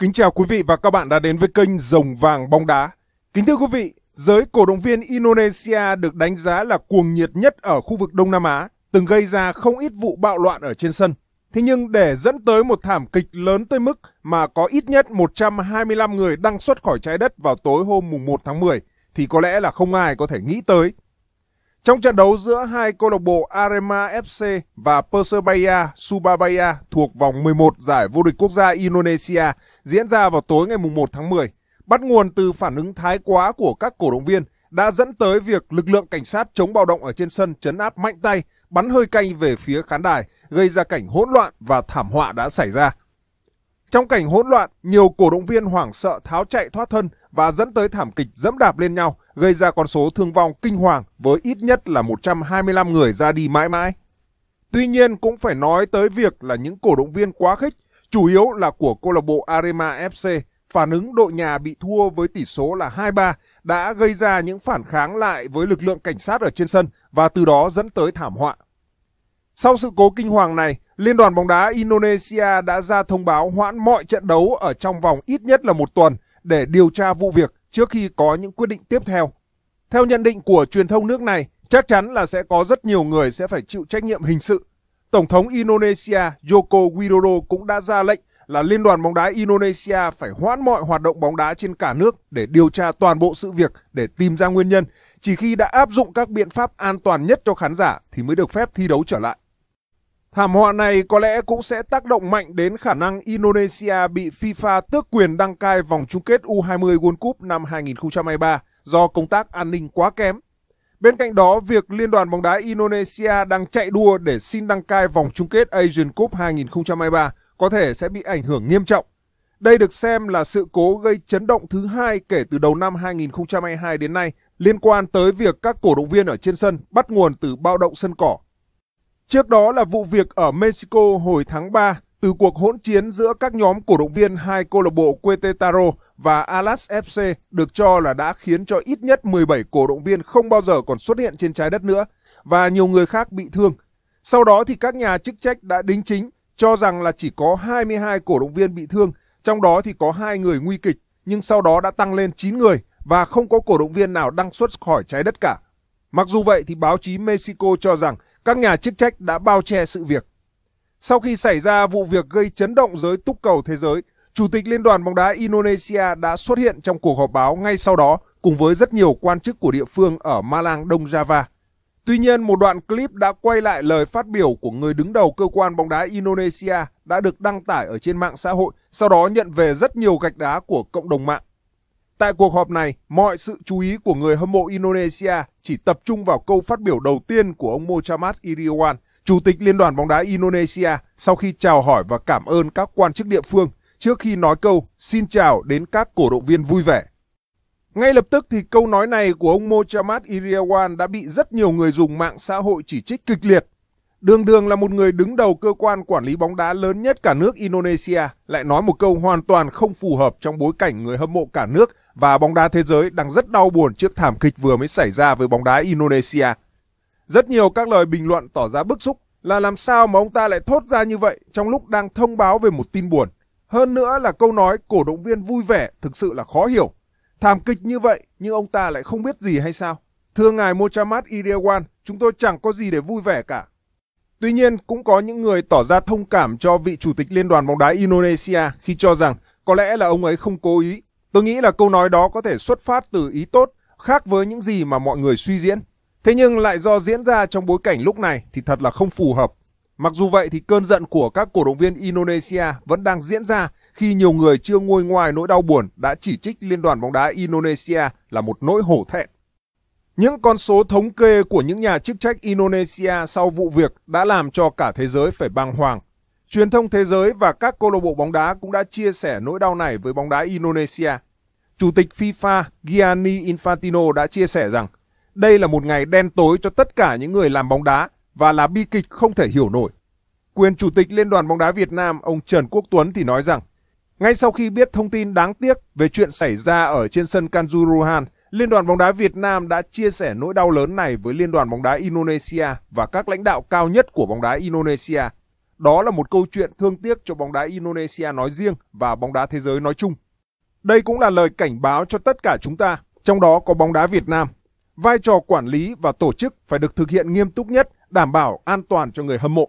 Kính chào quý vị và các bạn đã đến với kênh Rồng Vàng Bóng Đá. Kính thưa quý vị, giới cổ động viên Indonesia được đánh giá là cuồng nhiệt nhất ở khu vực Đông Nam Á, từng gây ra không ít vụ bạo loạn ở trên sân. Thế nhưng để dẫn tới một thảm kịch lớn tới mức mà có ít nhất 125 người đăng xuất khỏi trái đất vào tối hôm mùng 1 tháng 10 thì có lẽ là không ai có thể nghĩ tới. Trong trận đấu giữa hai câu lạc bộ Arema FC và Persebaya Surabaya thuộc vòng 11 giải vô địch quốc gia Indonesia diễn ra vào tối ngày 1 tháng 10, bắt nguồn từ phản ứng thái quá của các cổ động viên đã dẫn tới việc lực lượng cảnh sát chống bạo động ở trên sân chấn áp mạnh tay, bắn hơi cay về phía khán đài, gây ra cảnh hỗn loạn và thảm họa đã xảy ra. Trong cảnh hỗn loạn, nhiều cổ động viên hoảng sợ tháo chạy thoát thân và dẫn tới thảm kịch dẫm đạp lên nhau, gây ra con số thương vong kinh hoàng với ít nhất là 125 người ra đi mãi mãi. Tuy nhiên cũng phải nói tới việc là những cổ động viên quá khích chủ yếu là của câu lạc bộ Arema FC. Phản ứng đội nhà bị thua với tỷ số là 2-3 đã gây ra những phản kháng lại với lực lượng cảnh sát ở trên sân và từ đó dẫn tới thảm họa. Sau sự cố kinh hoàng này, Liên đoàn bóng đá Indonesia đã ra thông báo hoãn mọi trận đấu ở trong vòng ít nhất là một tuần để điều tra vụ việc trước khi có những quyết định tiếp theo. Theo nhận định của truyền thông nước này, chắc chắn là sẽ có rất nhiều người sẽ phải chịu trách nhiệm hình sự Tổng thống Indonesia Joko Widodo cũng đã ra lệnh là Liên đoàn bóng đá Indonesia phải hoãn mọi hoạt động bóng đá trên cả nước để điều tra toàn bộ sự việc để tìm ra nguyên nhân. Chỉ khi đã áp dụng các biện pháp an toàn nhất cho khán giả thì mới được phép thi đấu trở lại. Thảm họa này có lẽ cũng sẽ tác động mạnh đến khả năng Indonesia bị FIFA tước quyền đăng cai vòng chung kết U20 World Cup năm 2023 do công tác an ninh quá kém Bên cạnh đó, việc Liên đoàn bóng đá Indonesia đang chạy đua để xin đăng cai vòng chung kết Asian Cup 2023 có thể sẽ bị ảnh hưởng nghiêm trọng. Đây được xem là sự cố gây chấn động thứ hai kể từ đầu năm 2022 đến nay liên quan tới việc các cổ động viên ở trên sân bắt nguồn từ bạo động sân cỏ. Trước đó là vụ việc ở Mexico hồi tháng 3 từ cuộc hỗn chiến giữa các nhóm cổ động viên hai câu lạc bộ Querétaro và Alas FC được cho là đã khiến cho ít nhất 17 cổ động viên không bao giờ còn xuất hiện trên trái đất nữa và nhiều người khác bị thương. Sau đó thì các nhà chức trách đã đính chính cho rằng là chỉ có 22 cổ động viên bị thương, trong đó thì có hai người nguy kịch, nhưng sau đó đã tăng lên 9 người và không có cổ động viên nào đăng xuất khỏi trái đất cả. Mặc dù vậy thì báo chí Mexico cho rằng các nhà chức trách đã bao che sự việc. Sau khi xảy ra vụ việc gây chấn động giới túc cầu thế giới, Chủ tịch Liên đoàn bóng đá Indonesia đã xuất hiện trong cuộc họp báo ngay sau đó cùng với rất nhiều quan chức của địa phương ở Malang, Đông Java. Tuy nhiên, một đoạn clip đã quay lại lời phát biểu của người đứng đầu cơ quan bóng đá Indonesia đã được đăng tải ở trên mạng xã hội, sau đó nhận về rất nhiều gạch đá của cộng đồng mạng. Tại cuộc họp này, mọi sự chú ý của người hâm mộ Indonesia chỉ tập trung vào câu phát biểu đầu tiên của ông Mochamad Iriwan, Chủ tịch Liên đoàn bóng đá Indonesia sau khi chào hỏi và cảm ơn các quan chức địa phương trước khi nói câu xin chào đến các cổ động viên vui vẻ. Ngay lập tức thì câu nói này của ông Mochamat Iriawan đã bị rất nhiều người dùng mạng xã hội chỉ trích kịch liệt. Đường đường là một người đứng đầu cơ quan quản lý bóng đá lớn nhất cả nước Indonesia lại nói một câu hoàn toàn không phù hợp trong bối cảnh người hâm mộ cả nước và bóng đá thế giới đang rất đau buồn trước thảm kịch vừa mới xảy ra với bóng đá Indonesia. Rất nhiều các lời bình luận tỏ ra bức xúc là làm sao mà ông ta lại thốt ra như vậy trong lúc đang thông báo về một tin buồn. Hơn nữa là câu nói cổ động viên vui vẻ thực sự là khó hiểu. Thảm kịch như vậy nhưng ông ta lại không biết gì hay sao? Thưa ngài Mochamat Iriawan, chúng tôi chẳng có gì để vui vẻ cả. Tuy nhiên, cũng có những người tỏ ra thông cảm cho vị chủ tịch Liên đoàn bóng đá Indonesia khi cho rằng có lẽ là ông ấy không cố ý. Tôi nghĩ là câu nói đó có thể xuất phát từ ý tốt, khác với những gì mà mọi người suy diễn. Thế nhưng lại do diễn ra trong bối cảnh lúc này thì thật là không phù hợp. Mặc dù vậy thì cơn giận của các cổ động viên Indonesia vẫn đang diễn ra khi nhiều người chưa nguôi ngoài nỗi đau buồn đã chỉ trích Liên đoàn bóng đá Indonesia là một nỗi hổ thẹn. Những con số thống kê của những nhà chức trách Indonesia sau vụ việc đã làm cho cả thế giới phải bàng hoàng. Truyền thông thế giới và các câu lạc bộ bóng đá cũng đã chia sẻ nỗi đau này với bóng đá Indonesia. Chủ tịch FIFA Gianni Infantino đã chia sẻ rằng đây là một ngày đen tối cho tất cả những người làm bóng đá và là bi kịch không thể hiểu nổi. Quyền Chủ tịch Liên đoàn bóng đá Việt Nam ông Trần Quốc Tuấn thì nói rằng, ngay sau khi biết thông tin đáng tiếc về chuyện xảy ra ở trên sân Kanjuruhan, Liên đoàn bóng đá Việt Nam đã chia sẻ nỗi đau lớn này với Liên đoàn bóng đá Indonesia và các lãnh đạo cao nhất của bóng đá Indonesia. Đó là một câu chuyện thương tiếc cho bóng đá Indonesia nói riêng và bóng đá thế giới nói chung. Đây cũng là lời cảnh báo cho tất cả chúng ta, trong đó có bóng đá Việt Nam. Vai trò quản lý và tổ chức phải được thực hiện nghiêm túc nhất đảm bảo an toàn cho người hâm mộ.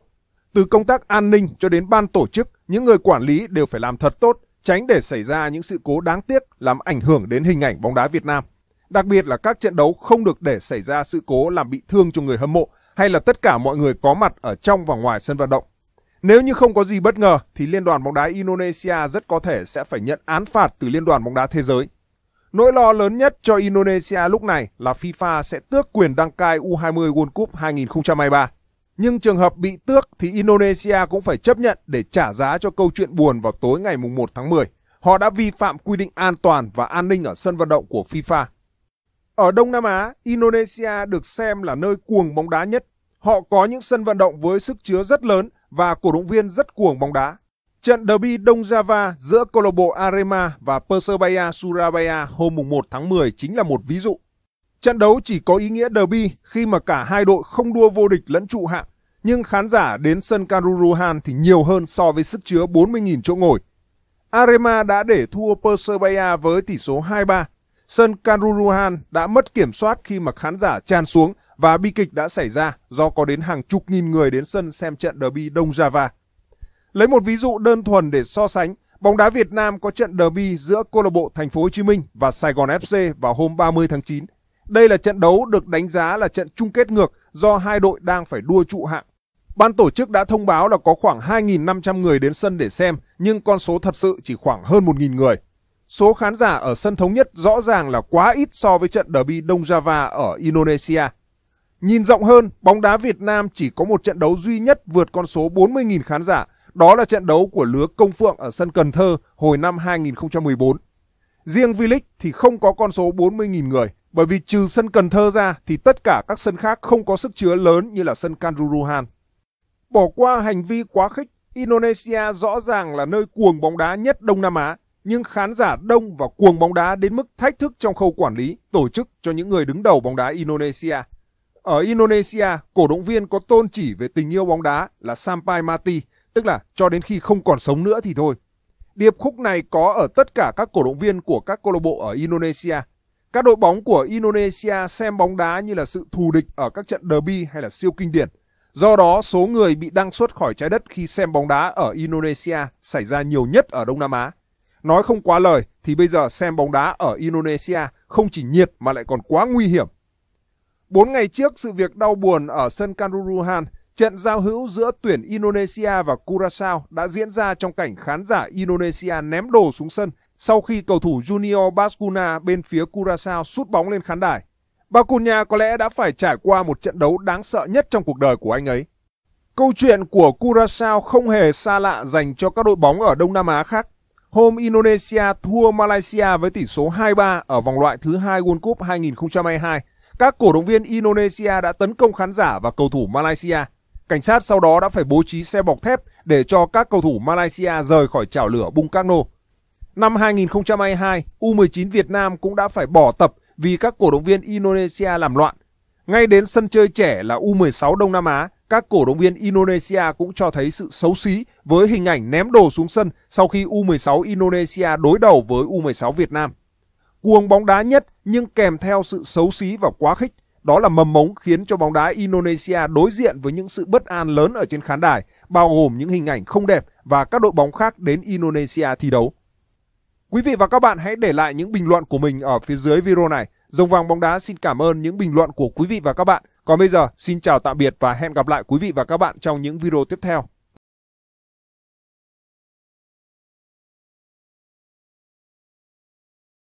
Từ công tác an ninh cho đến ban tổ chức, những người quản lý đều phải làm thật tốt, tránh để xảy ra những sự cố đáng tiếc làm ảnh hưởng đến hình ảnh bóng đá Việt Nam. Đặc biệt là các trận đấu không được để xảy ra sự cố làm bị thương cho người hâm mộ hay là tất cả mọi người có mặt ở trong và ngoài sân vận động. Nếu như không có gì bất ngờ thì Liên đoàn bóng đá Indonesia rất có thể sẽ phải nhận án phạt từ Liên đoàn bóng đá thế giới. Nỗi lo lớn nhất cho Indonesia lúc này là FIFA sẽ tước quyền đăng cai U20 World Cup 2023. Nhưng trường hợp bị tước thì Indonesia cũng phải chấp nhận để trả giá cho câu chuyện buồn vào tối ngày 1 tháng 10. Họ đã vi phạm quy định an toàn và an ninh ở sân vận động của FIFA. Ở Đông Nam Á, Indonesia được xem là nơi cuồng bóng đá nhất. Họ có những sân vận động với sức chứa rất lớn và cổ động viên rất cuồng bóng đá. Trận derby Đông Java giữa câu lạc bộ Arema và Persebaya Surabaya hôm 1 tháng 10 chính là một ví dụ. Trận đấu chỉ có ý nghĩa derby khi mà cả hai đội không đua vô địch lẫn trụ hạng, nhưng khán giả đến sân Karuruhan thì nhiều hơn so với sức chứa 40.000 chỗ ngồi. Arema đã để thua Persebaya với tỷ số 2-3. Sân Karuruhan đã mất kiểm soát khi mà khán giả tràn xuống và bi kịch đã xảy ra do có đến hàng chục nghìn người đến sân xem trận derby Đông Java. Lấy một ví dụ đơn thuần để so sánh, bóng đá Việt Nam có trận derby giữa câu lạc bộ Thành phố Hồ Chí Minh và Sài Gòn FC vào hôm 30 tháng 9. Đây là trận đấu được đánh giá là trận chung kết ngược do hai đội đang phải đua trụ hạng. Ban tổ chức đã thông báo là có khoảng 2.500 người đến sân để xem, nhưng con số thật sự chỉ khoảng hơn 1.000 người. Số khán giả ở sân thống nhất rõ ràng là quá ít so với trận derby Đông Java ở Indonesia. Nhìn rộng hơn, bóng đá Việt Nam chỉ có một trận đấu duy nhất vượt con số 40.000 khán giả đó là trận đấu của lứa Công Phượng ở sân Cần Thơ hồi năm 2014. Riêng V-League thì không có con số 40.000 người, bởi vì trừ sân Cần Thơ ra thì tất cả các sân khác không có sức chứa lớn như là sân Kanjuruhan. Bỏ qua hành vi quá khích, Indonesia rõ ràng là nơi cuồng bóng đá nhất Đông Nam Á, nhưng khán giả đông và cuồng bóng đá đến mức thách thức trong khâu quản lý, tổ chức cho những người đứng đầu bóng đá Indonesia. Ở Indonesia, cổ động viên có tôn chỉ về tình yêu bóng đá là Sampai Mati, tức là cho đến khi không còn sống nữa thì thôi. Điệp khúc này có ở tất cả các cổ động viên của các câu lạc bộ ở Indonesia. Các đội bóng của Indonesia xem bóng đá như là sự thù địch ở các trận derby hay là siêu kinh điển. Do đó, số người bị đăng xuất khỏi trái đất khi xem bóng đá ở Indonesia xảy ra nhiều nhất ở Đông Nam Á. Nói không quá lời thì bây giờ xem bóng đá ở Indonesia không chỉ nhiệt mà lại còn quá nguy hiểm. Bốn ngày trước, sự việc đau buồn ở sân Kanuruhan Trận giao hữu giữa tuyển Indonesia và Curaçao đã diễn ra trong cảnh khán giả Indonesia ném đồ xuống sân sau khi cầu thủ Junior Bascuna bên phía Curaçao sút bóng lên khán đài. Bascuna có lẽ đã phải trải qua một trận đấu đáng sợ nhất trong cuộc đời của anh ấy. Câu chuyện của Curaçao không hề xa lạ dành cho các đội bóng ở Đông Nam Á khác. Hôm Indonesia thua Malaysia với tỷ số 2-3 ở vòng loại thứ hai World Cup 2022, các cổ động viên Indonesia đã tấn công khán giả và cầu thủ Malaysia. Cảnh sát sau đó đã phải bố trí xe bọc thép để cho các cầu thủ Malaysia rời khỏi chảo lửa Bung Karno. Năm 2022, U19 Việt Nam cũng đã phải bỏ tập vì các cổ động viên Indonesia làm loạn. Ngay đến sân chơi trẻ là U16 Đông Nam Á, các cổ động viên Indonesia cũng cho thấy sự xấu xí với hình ảnh ném đồ xuống sân sau khi U16 Indonesia đối đầu với U16 Việt Nam. Cuồng bóng đá nhất nhưng kèm theo sự xấu xí và quá khích đó là mầm mống khiến cho bóng đá Indonesia đối diện với những sự bất an lớn ở trên khán đài, bao gồm những hình ảnh không đẹp và các đội bóng khác đến Indonesia thi đấu. Quý vị và các bạn hãy để lại những bình luận của mình ở phía dưới video này. Rồng vàng bóng đá xin cảm ơn những bình luận của quý vị và các bạn. Còn bây giờ, xin chào tạm biệt và hẹn gặp lại quý vị và các bạn trong những video tiếp theo.